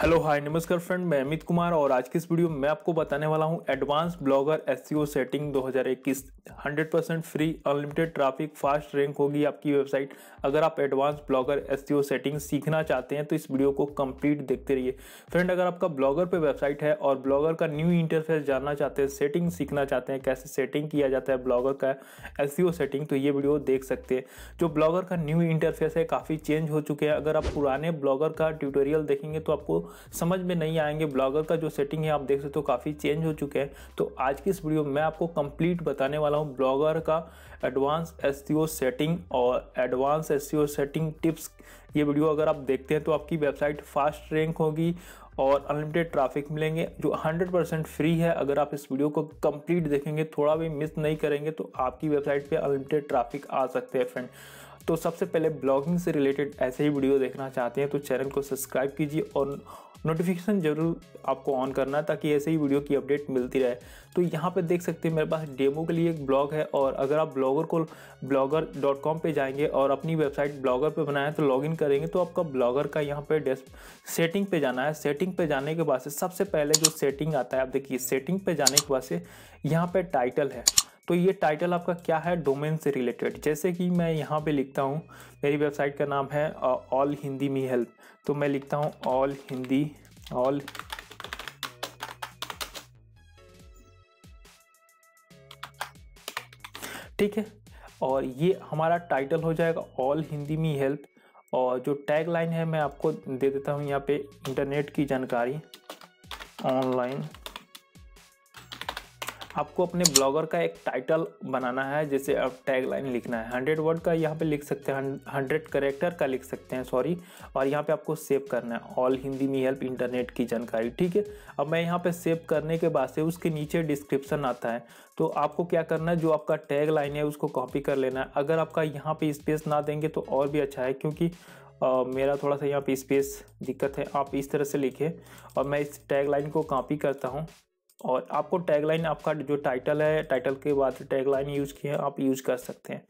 hello hi नमस्कार friend मैं अमित कुमार और आज की इस वीडियो में मैं आपको बताने वाला हूं advance blogger S e setting 2021 100% free unlimited traffic fast rank होगी आपकी वेबसाइट अगर आप advance blogger S e setting सीखना चाहते हैं तो इस वीडियो को कंप्लीट देखते रहिए फ्रेंड अगर आपका ब्लॉगर पर वेबसाइट है और ब्लॉगर का न्यू इंटरफेस जानना चाहते हैं सेटिंग सीखना चाहते हैं कैसे सेटिंग किया जाता है ब्लॉगर का एस e सेटिंग तो ये वीडियो देख सकते हैं जो ब्लॉगर का न्यू इंटरफेस है काफ़ी चेंज हो चुके हैं अगर आप पुराने ब्लॉगर का ट्यूटोरियल देखेंगे तो आपको समझ में नहीं आएंगे ब्लॉगर का जो सेटिंग है आप देख सकते हो काफ़ी चेंज हो चुके हैं तो आज की इस वीडियो में मैं आपको कंप्लीट बताने वाला हूँ ब्लॉगर का एडवांस एस सेटिंग और एडवांस एस सेटिंग टिप्स ये वीडियो अगर आप देखते हैं तो आपकी वेबसाइट फास्ट रैंक होगी और अनलिमिटेड ट्रैफिक मिलेंगे जो 100% फ्री है अगर आप इस वीडियो को कंप्लीट देखेंगे थोड़ा भी मिस नहीं करेंगे तो आपकी वेबसाइट पे अनलिमिटेड ट्रैफिक आ सकते हैं फ्रेंड तो सबसे पहले ब्लॉगिंग से रिलेटेड ऐसे ही वीडियो देखना चाहते हैं तो चैनल को सब्सक्राइब कीजिए और नोटिफिकेशन जरूर आपको ऑन करना है ताकि ऐसे ही वीडियो की अपडेट मिलती रहे तो यहाँ पर देख सकते हैं मेरे पास डेमो के लिए एक ब्लॉग है और अगर आप ब्लॉगर को ब्लॉगर डॉट कॉम पर जाएंगे और अपनी वेबसाइट ब्लॉगर पर बनाएं तो लॉगिन करेंगे तो आपका ब्लॉगर का यहाँ पर डेस्क सेटिंग पे जाना है सेटिंग पे जाने के बाद से सबसे पहले जो सेटिंग आता है आप देखिए सेटिंग पे जाने के बाद से यहाँ पर टाइटल है तो ये टाइटल आपका क्या है डोमेन से रिलेटेड जैसे कि मैं यहाँ पे लिखता हूँ मेरी वेबसाइट का नाम है ऑल हिंदी मी हेल्प तो मैं लिखता हूँ ऑल हिंदी ऑल ठीक है और ये हमारा टाइटल हो जाएगा ऑल हिंदी मी हेल्प और जो टैग लाइन है मैं आपको दे देता हूँ यहाँ पे इंटरनेट की जानकारी ऑनलाइन आपको अपने ब्लॉगर का एक टाइटल बनाना है जैसे आप टैगलाइन लिखना है हंड्रेड वर्ड का यहाँ पे लिख सकते हैं हंड्रेड करेक्टर का लिख सकते हैं सॉरी और यहाँ पे आपको सेव करना है all Hindi me help internet की जानकारी ठीक है अब मैं यहाँ पे सेव करने के बाद से उसके नीचे डिस्क्रिप्शन आता है तो आपको क्या करना है जो आपका टैग लाइन है उसको कॉपी कर लेना है अगर आपका यहाँ पर स्पेस ना देंगे तो और भी अच्छा है क्योंकि Uh, मेरा थोड़ा सा यहाँ पे स्पेस दिक्कत है आप इस तरह से लिखें और मैं इस टैग लाइन को कॉपी करता हूँ और आपको टैगलाइन आपका जो टाइटल है टाइटल के बाद टैगलाइन यूज किए आप यूज कर सकते हैं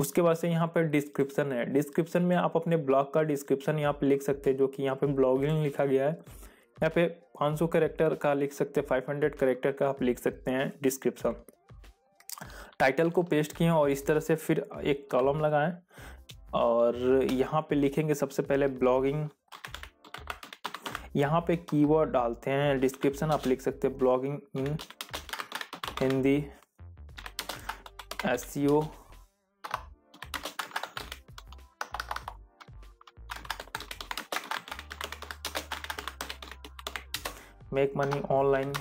उसके बाद से यहाँ पर डिस्क्रिप्शन है डिस्क्रिप्शन में आप अपने ब्लॉग का डिस्क्रिप्शन यहाँ पे लिख सकते हैं जो कि यहाँ पे ब्लॉगिंग लिखा गया है यहाँ पे 500 करेक्टर का लिख सकते हैं 500 करेक्टर का आप लिख सकते हैं डिस्क्रिप्शन टाइटल को पेस्ट किए और इस तरह से फिर एक कॉलम लगाएं और यहाँ पे लिखेंगे सबसे पहले ब्लॉगिंग यहाँ पे कीवर्ड डालते हैं डिस्क्रिप्शन आप लिख सकते हैं blogging in Hindi S make money online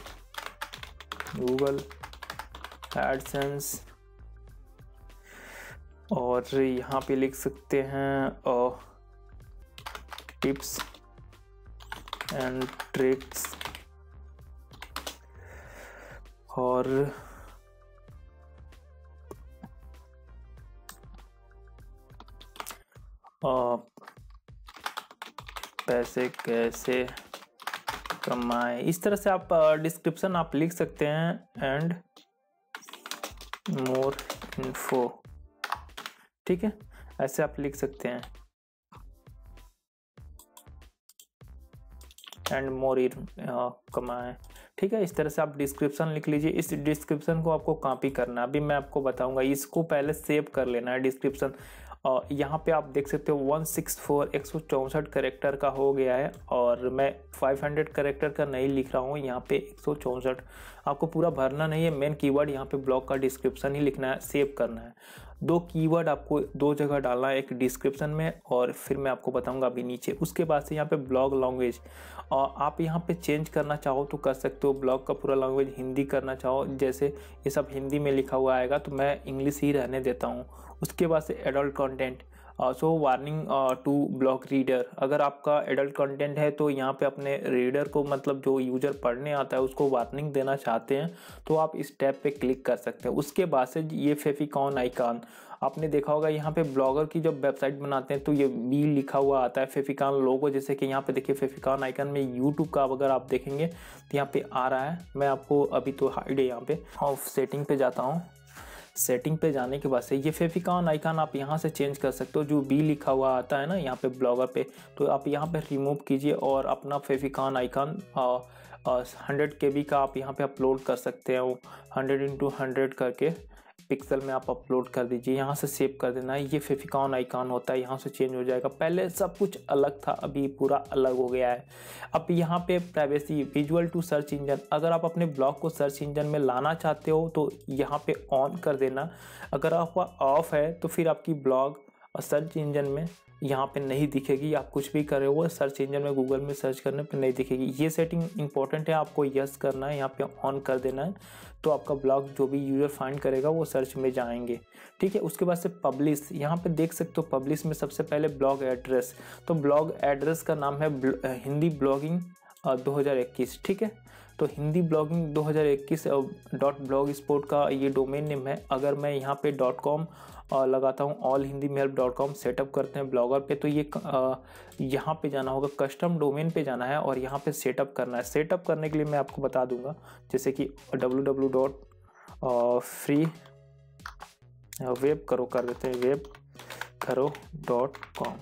Google AdSense और यहाँ पे लिख सकते हैं टिप्स uh, एंड ट्रिक्स और आप पैसे कैसे कमाए इस तरह से आप डिस्क्रिप्शन आप लिख सकते हैं एंड मोर इन्फो ठीक है ऐसे आप लिख सकते हैं एंड मोर कमाएँ ठीक है इस तरह से आप डिस्क्रिप्शन लिख लीजिए इस डिस्क्रिप्शन को आपको कॉपी करना है अभी मैं आपको बताऊंगा इसको पहले सेव कर लेना है डिस्क्रिप्शन यहाँ पे आप देख सकते हो वन सिक्स फोर एक सौ चौंसठ करेक्टर का हो गया है और मैं फाइव हंड्रेड करेक्टर का नहीं लिख रहा हूँ यहाँ पे एक सौ चौंसठ आपको पूरा भरना नहीं है मेन कीवर्ड यहाँ पे ब्लॉग का डिस्क्रिप्शन ही लिखना है सेव करना है दो कीवर्ड आपको दो जगह डालना है एक डिस्क्रिप्शन में और फिर मैं आपको बताऊंगा अभी नीचे उसके बाद से यहाँ पे ब्लॉग लैंग्वेज और आप यहाँ पे चेंज करना चाहो तो कर सकते हो ब्लॉग का पूरा लैंग्वेज हिंदी करना चाहो जैसे ये सब हिंदी में लिखा हुआ आएगा तो मैं इंग्लिश ही रहने देता हूँ उसके बाद से adult content so warning to block reader अगर आपका एडल्ट कंटेंट है तो यहाँ पे अपने रीडर को मतलब जो यूजर पढ़ने आता है उसको वार्निंग देना चाहते हैं तो आप इस टैब पे क्लिक कर सकते हैं उसके बाद से ये फेफिकॉन आइकान आपने देखा होगा यहाँ पे ब्लॉगर की जब वेबसाइट बनाते हैं तो ये बी लिखा हुआ आता है फेफिकॉन लोगो जैसे कि यहाँ पे देखिए फेफिकॉन आइकन में यूट्यूब का अगर आप देखेंगे तो यहाँ पे आ रहा है मैं आपको अभी तो हाइड है यहाँ पे ऑफ सेटिंग पे जाता हूँ सेटिंग पे जाने के बाद से ये फेफिकॉन आइकन आप यहाँ से चेंज कर सकते हो जो बी लिखा हुआ आता है ना यहाँ पे ब्लॉगर पे तो आप यहाँ पे रिमूव कीजिए और अपना favicon icon hundred K B का आप यहाँ पे अपलोड कर सकते हो हंड्रेड इंटू हंड्रेड करके पिक्सल में आप अपलोड कर दीजिए यहाँ से सेव कर देना है ये फेफिकॉन आइकॉन होता है यहाँ से चेंज हो जाएगा पहले सब कुछ अलग था अभी पूरा अलग हो गया है अब यहाँ पे privacy visual to search engine अगर आप अपने ब्लॉग को सर्च इंजन में लाना चाहते हो तो यहाँ पे ऑन कर देना अगर आपका ऑफ है तो फिर आपकी ब्लॉग सर्च इंजन में यहाँ पे नहीं दिखेगी आप कुछ भी कर रहे हो सर्च इंजन में गूगल में सर्च करने पे नहीं दिखेगी ये सेटिंग इंपॉर्टेंट है आपको यस करना है यहाँ पे ऑन कर देना है तो आपका ब्लॉग जो भी यूज़र फाइंड करेगा वो सर्च में जाएंगे ठीक है उसके बाद से पब्लिश यहाँ पे देख सकते हो पब्लिश में सबसे पहले ब्लॉग एड्रेस तो ब्लॉग एड्रेस का नाम है ब्ल, हिंदी ब्लॉगिंग 2021 ठीक है तो Hindi blogging 2021 dot blogspot का ये डोमेन नेम है अगर मैं यहाँ पे डॉट कॉम लगाता हूँ all Hindi me help dot com setup करते हैं ब्लॉगर पे तो ये यहाँ पे जाना होगा कस्टम डोमेन पे जाना है और यहाँ पे सेटअप करना है सेटअप करने के लिए मैं आपको बता दूंगा जैसे कि W W dot free web करो कर देते हैं वेब करो डॉट कॉम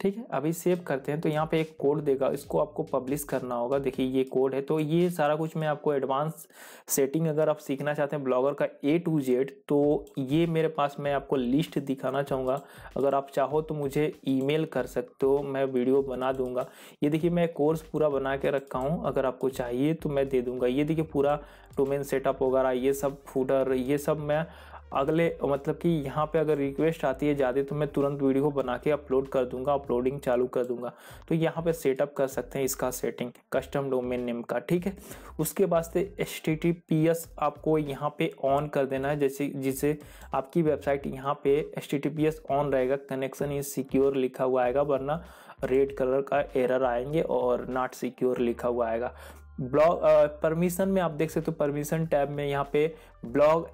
ठीक है अभी सेव करते हैं तो यहाँ पे एक कोड देगा इसको आपको पब्लिश करना होगा देखिए ये कोड है तो ये सारा कुछ मैं आपको एडवांस सेटिंग अगर आप सीखना चाहते हैं ब्लॉगर का ए टू जेड तो ये मेरे पास मैं आपको लिस्ट दिखाना चाहूँगा अगर आप चाहो तो मुझे ईमेल कर सकते हो मैं वीडियो बना दूंगा ये देखिए मैं कोर्स पूरा बना के रखा हूँ अगर आपको चाहिए तो मैं दे दूंगा ये देखिए पूरा डोमेन सेटअप वगैरह ये सब फूडर ये सब मैं अगले मतलब कि यहाँ पे अगर रिक्वेस्ट आती है ज़्यादा तो मैं तुरंत वीडियो बना के अपलोड कर दूंगा अपलोडिंग चालू कर दूंगा तो यहाँ पे सेटअप कर सकते हैं इसका सेटिंग कस्टम डोमेन नेम का ठीक है उसके बाद से एच आपको यहाँ पे ऑन कर देना है जैसे जिसे आपकी वेबसाइट यहाँ पे एच ऑन रहेगा कनेक्शन इज सिक्योर लिखा हुआ आएगा वरना रेड कलर का एरर आएंगे और नॉट सिक्योर लिखा हुआ आएगा ब्लॉग परमिशन में आप देख सकते हो परमिशन टैब में यहाँ पे ब्लॉग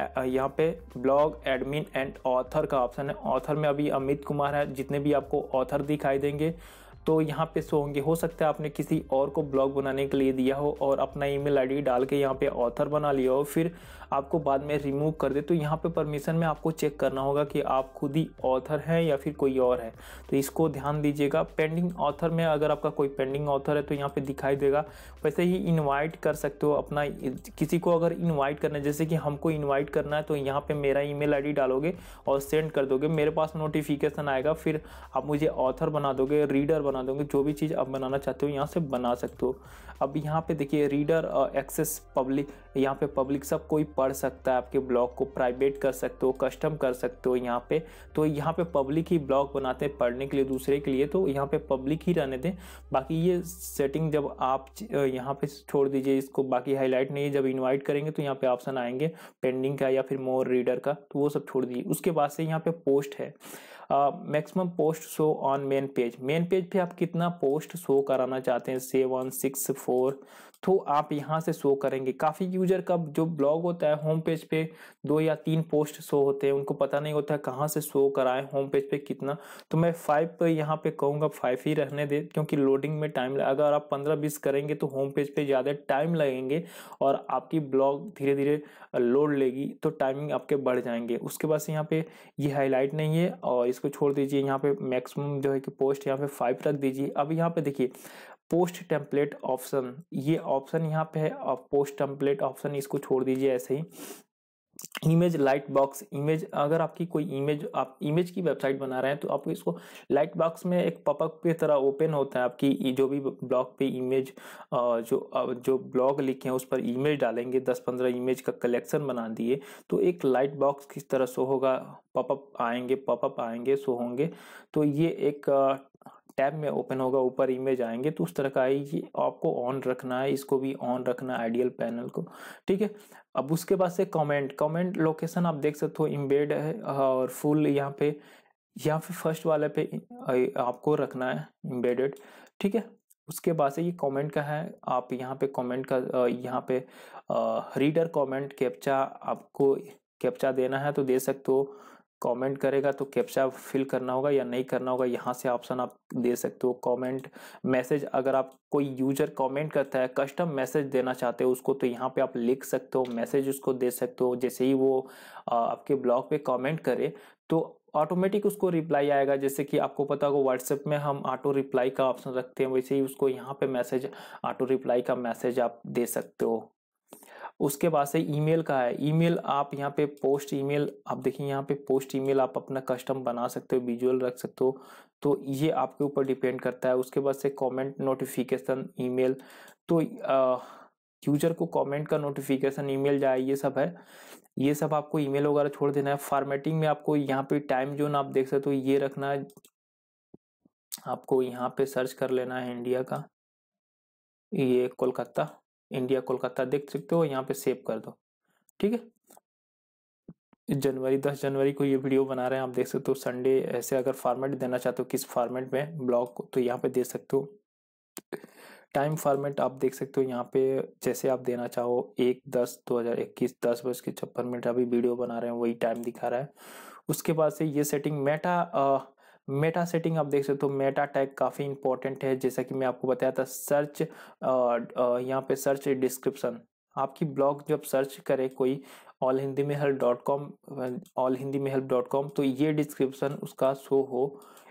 यहाँ पे ब्लॉग एडमिन एंड ऑथर का ऑप्शन है ऑथर में अभी अमित कुमार है जितने भी आपको ऑथर दिखाई देंगे तो यहाँ पे शो होंगे हो सकता है आपने किसी और को ब्लॉग बनाने के लिए दिया हो और अपना ईमेल आईडी डाल के यहाँ पे ऑथर बना लिया हो फिर आपको बाद में रिमूव कर दे तो यहाँ पे परमिशन में आपको चेक करना होगा कि आप खुद ही ऑथर हैं या फिर कोई और है तो इसको ध्यान दीजिएगा पेंडिंग ऑथर में अगर आपका कोई पेंडिंग ऑथर है तो यहाँ पर दिखाई देगा वैसे ही इन्वाइट कर सकते हो अपना किसी को अगर इन्वाइट करना है जैसे कि हमको इन्वाइट करना है तो यहाँ पर मेरा ई मेल डालोगे और सेंड कर दोगे मेरे पास नोटिफिकेशन आएगा फिर आप मुझे ऑथर बना दोगे रीडर बना बना दूंगी जो भी चीज़ आप बनाना चाहते हो यहाँ से बना सकते हो अब यहाँ पे देखिए रीडर एक्सेस पब्लिक यहाँ पे पब्लिक सब कोई पढ़ सकता है आपके ब्लॉग को प्राइवेट कर सकते हो कस्टम कर सकते हो यहाँ पे तो यहाँ पे पब्लिक ही ब्लॉग बनाते हैं पढ़ने के लिए दूसरे के लिए तो यहाँ पे पब्लिक ही रहने दें बाकी ये सेटिंग जब आप यहाँ पे छोड़ दीजिए इसको बाकी हाईलाइट नहीं जब इन्वाइट करेंगे तो यहाँ पे ऑप्शन आएंगे पेंडिंग का या फिर मोर रीडर का तो वो सब छोड़ दीजिए उसके बाद से यहाँ पे पोस्ट है maximum post show on main page main page पे आप कितना पोस्ट शो कराना चाहते हैं सेवन सिक्स फोर तो आप यहाँ से शो करेंगे काफ़ी यूजर का जो ब्लॉग होता है होम पेज पे दो या तीन पोस्ट शो होते हैं उनको पता नहीं होता है कहाँ से शो कराएं होम पेज पे कितना तो मैं फाइव पे यहाँ पे कहूँगा फाइव ही रहने दे क्योंकि लोडिंग में टाइम अगर आप पंद्रह बीस करेंगे तो होम पेज पे ज़्यादा टाइम लगेंगे और आपकी ब्लॉग धीरे धीरे लोड लेगी तो टाइमिंग आपके बढ़ जाएंगे उसके बाद यहाँ पे ये हाईलाइट नहीं है और इसको छोड़ दीजिए यहाँ पे मैक्सिमम जो है कि पोस्ट यहाँ पे फाइव रख दीजिए अब यहाँ पे देखिए पोस्ट टेम्पलेट ऑप्शन ये ऑप्शन यहाँ पे है और पोस्ट टेम्पलेट ऑप्शन इसको छोड़ दीजिए ऐसे ही इमेज लाइट बॉक्स इमेज अगर आपकी कोई इमेज आप इमेज की वेबसाइट बना रहे हैं तो आप इसको लाइट बॉक्स में एक पपअप की तरह ओपन होता है आपकी जो भी ब्लॉग पे इमेज जो जो ब्लॉग लिखे हैं उस पर इमेज डालेंगे 10-15 इमेज का कलेक्शन बना दिए तो एक लाइट बॉक्स किस तरह सो होगा पपअप आएंगे पपअप आएंगे सो होंगे तो ये एक टैब में ओपन होगा ऊपर इमेज आएंगे तो उस तरह का आएगी आपको ऑन रखना है इसको भी ऑन रखना है आइडियल पैनल को ठीक है अब उसके बाद से कमेंट कमेंट लोकेशन आप देख सकते हो इम्बेड है और फुल यहाँ पे यहाँ पे फर्स्ट वाले पे आपको रखना है इम्बेडेड ठीक है उसके बाद से ये कमेंट का है आप यहाँ पे कमेंट का यहाँ पे रीडर कमेंट कैप्चा आपको कैप्चा देना है तो दे सकते हो कमेंट करेगा तो कैप्चा फिल करना होगा या नहीं करना होगा यहाँ से ऑप्शन आप दे सकते हो कमेंट मैसेज अगर आप कोई यूजर कमेंट करता है कस्टम मैसेज देना चाहते हो उसको तो यहाँ पे आप लिख सकते हो मैसेज उसको दे सकते हो जैसे ही वो आपके ब्लॉग पे कमेंट करे तो ऑटोमेटिक उसको रिप्लाई आएगा जैसे कि आपको पता होगा व्हाट्सएप में हम ऑटो रिप्लाई का ऑप्शन रखते हैं वैसे ही उसको यहाँ पे मैसेज ऑटो रिप्लाई का मैसेज आप दे सकते हो उसके बाद से ईमेल का है ईमेल आप यहाँ पे पोस्ट ईमेल आप देखिए यहाँ पे पोस्ट ईमेल आप अपना कस्टम बना सकते हो विजुअल रख सकते हो तो ये आपके ऊपर डिपेंड करता है उसके बाद से कमेंट नोटिफिकेशन ईमेल तो यूजर को कमेंट का नोटिफिकेशन ईमेल जाए ये सब है ये सब आपको ईमेल वगैरह छोड़ देना है फॉर्मेटिंग में आपको यहाँ पे टाइम जोन आप देख सकते हो ये रखना है आपको यहाँ पे सर्च कर लेना है इंडिया का ये कोलकाता इंडिया कोलकाता देख सकते हो यहाँ पे सेव कर दो ठीक है जनवरी दस जनवरी को ये वीडियो बना रहे हैं आप देख सकते हो संडे ऐसे अगर फॉर्मेट देना चाहते हो किस फॉर्मेट में ब्लॉग को तो यहाँ पे दे सकते हो टाइम फॉर्मेट आप देख सकते हो यहाँ पे जैसे आप देना चाहो एक दस दो हज़ार इक्कीस दस बज के छप्पन मिनट अभी वीडियो बना रहे हैं वही टाइम दिखा रहा है उसके बाद से ये सेटिंग मेटा मेटा सेटिंग आप देख सकते हो मेटा टैग काफ़ी इंपॉर्टेंट है जैसा कि मैं आपको बताया था सर्च यहाँ पे सर्च डिस्क्रिप्शन आपकी ब्लॉग जब सर्च करे कोई all Hindi me help dot com all Hindi me help dot com तो ये डिस्क्रिप्शन उसका शो हो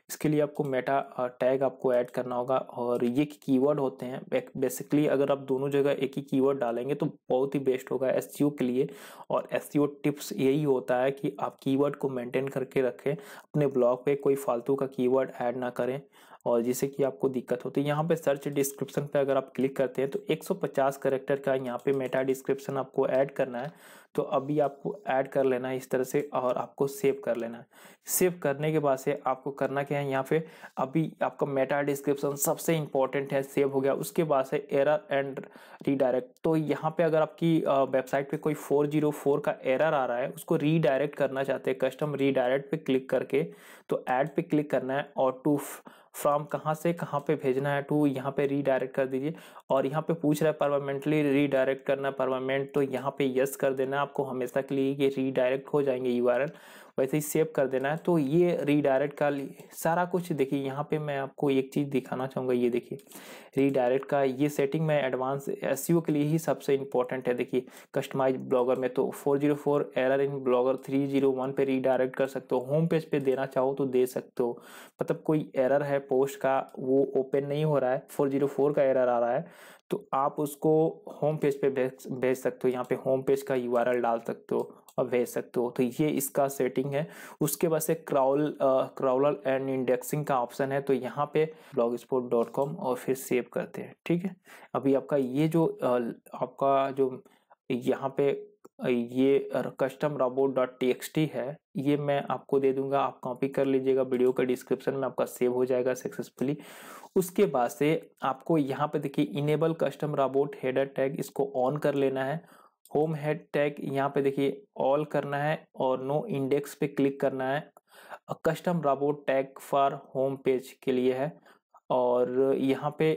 इसके लिए आपको मेटा टैग आपको ऐड करना होगा और ये कीवर्ड होते हैं बेसिकली अगर आप दोनों जगह एक ही कीवर्ड डालेंगे तो बहुत ही बेस्ट होगा एस e के लिए और एस टिप्स e यही होता है कि आप कीवर्ड को मेंटेन करके रखें अपने ब्लॉग पे कोई फालतू का कीवर्ड ऐड ना करें और जिससे कि आपको दिक्कत होती है यहाँ पे सर्च डिस्क्रिप्शन पे अगर आप क्लिक करते हैं तो 150 करेक्टर का यहाँ पे मेटा डिस्क्रिप्शन आपको ऐड करना है तो अभी आपको ऐड कर लेना है इस तरह से और आपको सेव कर लेना है सेव करने के बाद से आपको करना क्या है यहाँ पे अभी आपका मेटा डिस्क्रिप्शन सबसे इंपॉर्टेंट है सेव हो गया उसके बाद से एरर एंड रीडायरेक्ट तो यहाँ पे अगर आपकी वेबसाइट पे कोई 404 का एरर आ रहा है उसको रीडायरेक्ट करना चाहते हैं कस्टम रीडायरेक्ट पे क्लिक करके तो ऐड पे क्लिक करना है और टू फ्रॉम कहाँ से कहाँ पे भेजना है टू यहाँ पे रीडायरेक्ट कर दीजिए और यहाँ पे पूछ रहा है परमानेंटली रीडायरेक्ट करना है परमानेंट तो यहाँ पे यस कर देना आपको हमेशा के लिए ये रीडायरेक्ट हो जाएंगे यू वैसे ही सेव कर देना है तो ये रीडायरेक्ट का सारा कुछ देखिए यहाँ पे मैं आपको एक चीज़ दिखाना चाहूँगा ये देखिए रीडायरेक्ट का ये सेटिंग में एडवांस एस के लिए ही सबसे इंपॉर्टेंट है देखिए कस्टमाइज ब्लॉगर में तो 404 एरर इन ब्लॉगर 301 पे रीडायरेक्ट कर सकते हो होम पेज पे देना चाहो तो दे सकते हो मतलब कोई एरर है पोस्ट का वो ओपन नहीं हो रहा है फोर का एरर आ रहा है तो आप उसको होम पेज पे भेज भेज सकते हो यहाँ पे होम पेज का यू डाल सकते हो आप भेज सकते हो तो ये इसका सेटिंग है उसके बाद से क्राउल क्राउलर एंड इंडेक्सिंग का ऑप्शन है तो यहाँ पे ब्लॉग और फिर सेव करते हैं ठीक है अभी आपका ये जो आपका जो यहाँ पे ये कस्टम रॉबोट डॉट टी है ये मैं आपको दे दूंगा आप कॉपी कर लीजिएगा वीडियो का डिस्क्रिप्शन में आपका सेव हो जाएगा सक्सेसफुली उसके बाद से आपको यहाँ पे देखिए enable custom robot header tag इसको ऑन कर लेना है होम हेड टैग यहाँ पे देखिए ऑल करना है और नो इंडेक्स पे क्लिक करना है custom robot tag for home page के लिए है और यहाँ पे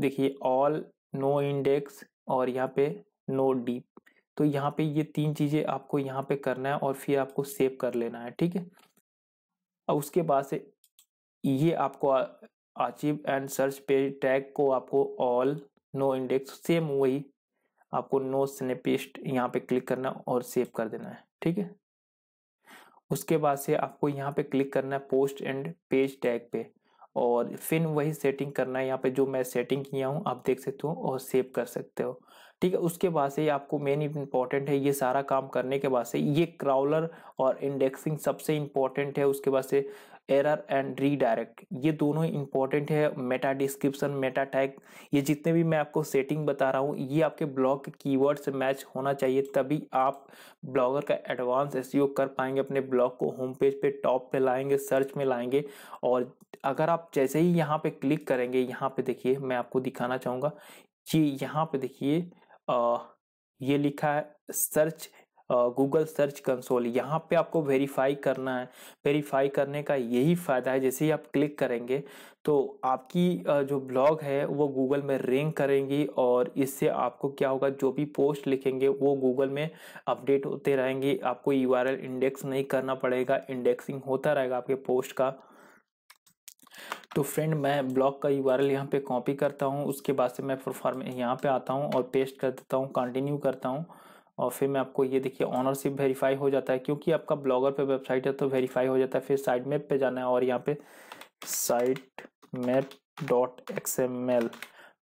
देखिए ऑल नो इंडेक्स और यहाँ पे नो डीप तो यहाँ पे ये तीन चीज़ें आपको यहाँ पे करना है और फिर आपको सेव कर लेना है ठीक है और उसके बाद से ये आपको archive and search page tag को आपको ऑल नो इंडेक्स सेम वही आपको नो स्नेपिस्ट यहाँ पे क्लिक करना और सेव कर देना है ठीक है उसके बाद से आपको यहाँ पे क्लिक करना है पोस्ट एंड पेज टैग पे और फिर वही सेटिंग करना है यहाँ पे जो मैं सेटिंग किया हूँ आप देख सकते हो और सेव कर सकते हो ठीक है उसके बाद से आपको मेन इंपॉर्टेंट है ये सारा काम करने के बाद से ये क्राउलर और इंडेक्सिंग सबसे इंपॉर्टेंट है उसके बाद से एरर एंड रीडायरेक्ट ये दोनों इंपॉर्टेंट है मेटा डिस्क्रिप्शन मेटा टैग ये जितने भी मैं आपको सेटिंग बता रहा हूँ ये आपके ब्लॉग के कीवर्ड से मैच होना चाहिए तभी आप ब्लॉगर का एडवांस एस e कर पाएंगे अपने ब्लॉग को होम पेज पे टॉप पे लाएंगे सर्च में लाएंगे और अगर आप जैसे ही यहाँ पे क्लिक करेंगे यहाँ पे देखिए मैं आपको दिखाना चाहूँगा कि यहाँ पे देखिए ये लिखा है सर्च गूगल सर्च कंसोल यहाँ पे आपको वेरीफाई करना है वेरीफाई करने का यही फ़ायदा है जैसे ही आप क्लिक करेंगे तो आपकी जो ब्लॉग है वो गूगल में रैंक करेंगी और इससे आपको क्या होगा जो भी पोस्ट लिखेंगे वो गूगल में अपडेट होते रहेंगे आपको यू इंडेक्स नहीं करना पड़ेगा इंडेक्सिंग होता रहेगा आपके पोस्ट का तो फ्रेंड मैं ब्लॉग का यू आर एल यहाँ पर कॉपी करता हूँ उसके बाद से मैं परफॉर्म यहाँ पे आता हूँ और पेस्ट कर देता हूँ कंटिन्यू करता हूँ और फिर मैं आपको ये देखिए ऑनरशिप वेरीफाई हो जाता है क्योंकि आपका ब्लॉगर पे वेबसाइट है तो वेरीफाई हो जाता है फिर साइट मैप पे जाना है और यहाँ पे site map dot X M L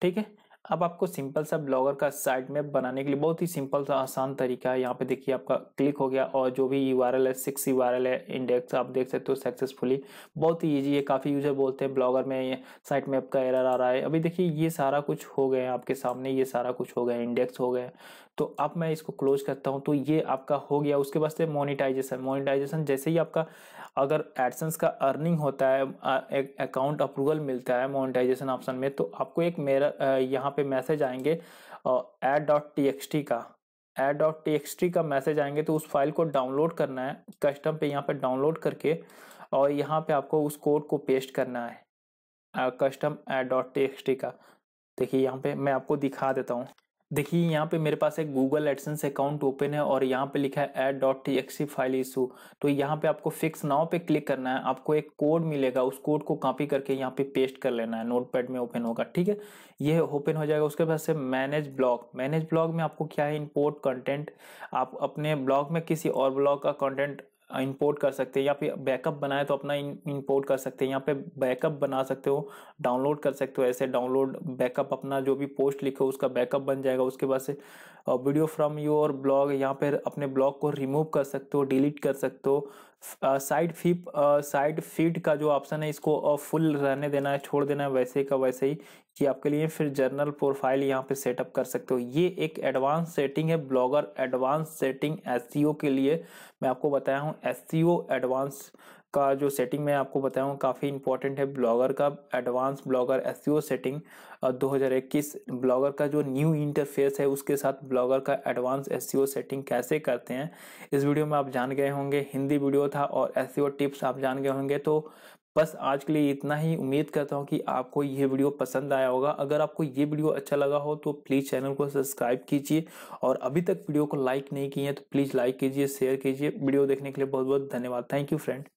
ठीक है अब आपको सिंपल सा ब्लॉगर का साइट मैप बनाने के लिए बहुत ही सिंपल सा आसान तरीका है यहाँ पे देखिए आपका क्लिक हो गया और जो भी यू है सिक्स यू है इंडेक्स आप देख सकते हो सक्सेसफुली बहुत ही ईजी है काफ़ी यूजर बोलते हैं ब्लॉगर में साइट मैप का एरर आ रहा है अभी देखिए ये सारा कुछ हो गया है आपके सामने ये सारा कुछ हो गया इंडेक्स हो गया तो अब मैं इसको क्लोज करता हूँ तो ये आपका हो गया उसके बाद से मोनिटाइजेशन मोनिटाइजेशन जैसे ही आपका अगर एडसेंस का अर्निंग होता है एक अकाउंट अप्रूवल मिलता है मोनिटाइजेशन ऑप्शन में तो आपको एक मेरा यहाँ पे मैसेज आएंगे ad dot T X T का ad dot T X T का मैसेज आएंगे तो उस फाइल को डाउनलोड करना है कस्टम पे यहाँ पे डाउनलोड करके और यहाँ पे आपको उस कोड को पेस्ट करना है custom ad dot T X T का देखिए यहाँ पे मैं आपको दिखा देता हूँ देखिए यहाँ पे मेरे पास एक गूगल एडसेंस अकाउंट ओपन है और यहाँ पे लिखा है ad dot T X T file issue तो यहाँ पे आपको फिक्स नाव पे क्लिक करना है आपको एक कोड मिलेगा उस कोड को कॉपी करके यहाँ पे पेस्ट कर लेना है नोटपैड में ओपन होगा ठीक है ये ओपन हो जाएगा उसके बाद से मैनेज ब्लॉग मैनेज ब्लॉग में आपको क्या है इम्पोर्ट कंटेंट आप अपने ब्लॉग में किसी और ब्लॉग का कंटेंट इंपोर्ट कर सकते हैं या फिर बैकअप बनाए तो अपना इंपोर्ट कर सकते हैं यहाँ पे बैकअप बना सकते हो डाउनलोड कर सकते हो ऐसे डाउनलोड बैकअप अपना जो भी पोस्ट लिखो उसका बैकअप बन जाएगा उसके बाद से वीडियो फ्रॉम योर ब्लॉग यहाँ पर अपने ब्लॉग को रिमूव कर सकते हो डिलीट कर सकते हो साइड फीप साइड फीड का जो ऑप्शन है इसको फुल रहने देना है छोड़ देना है वैसे का वैसे ही कि आपके लिए फिर जर्नल प्रोफाइल यहाँ पे सेटअप कर सकते हो ये एक एडवांस सेटिंग है ब्लॉगर एडवांस सेटिंग एस के लिए मैं आपको बताया हूँ एस एडवांस e का जो सेटिंग मैं आपको बताया हूँ काफ़ी इंपॉर्टेंट है ब्लॉगर का advance blogger S setting 2021 blogger का जो न्यू इंटरफेस है उसके साथ ब्लॉगर का एडवांस एस सेटिंग कैसे करते हैं इस वीडियो में आप जान गए होंगे हिंदी वीडियो था और एस टिप्स e आप जान गए होंगे तो बस आज के लिए इतना ही उम्मीद करता हूँ कि आपको ये वीडियो पसंद आया होगा अगर आपको ये वीडियो अच्छा लगा हो तो प्लीज़ चैनल को सब्सक्राइब कीजिए और अभी तक वीडियो को लाइक नहीं किए हैं तो प्लीज़ लाइक कीजिए शेयर कीजिए वीडियो देखने के लिए बहुत बहुत धन्यवाद थैंक यू फ्रेंड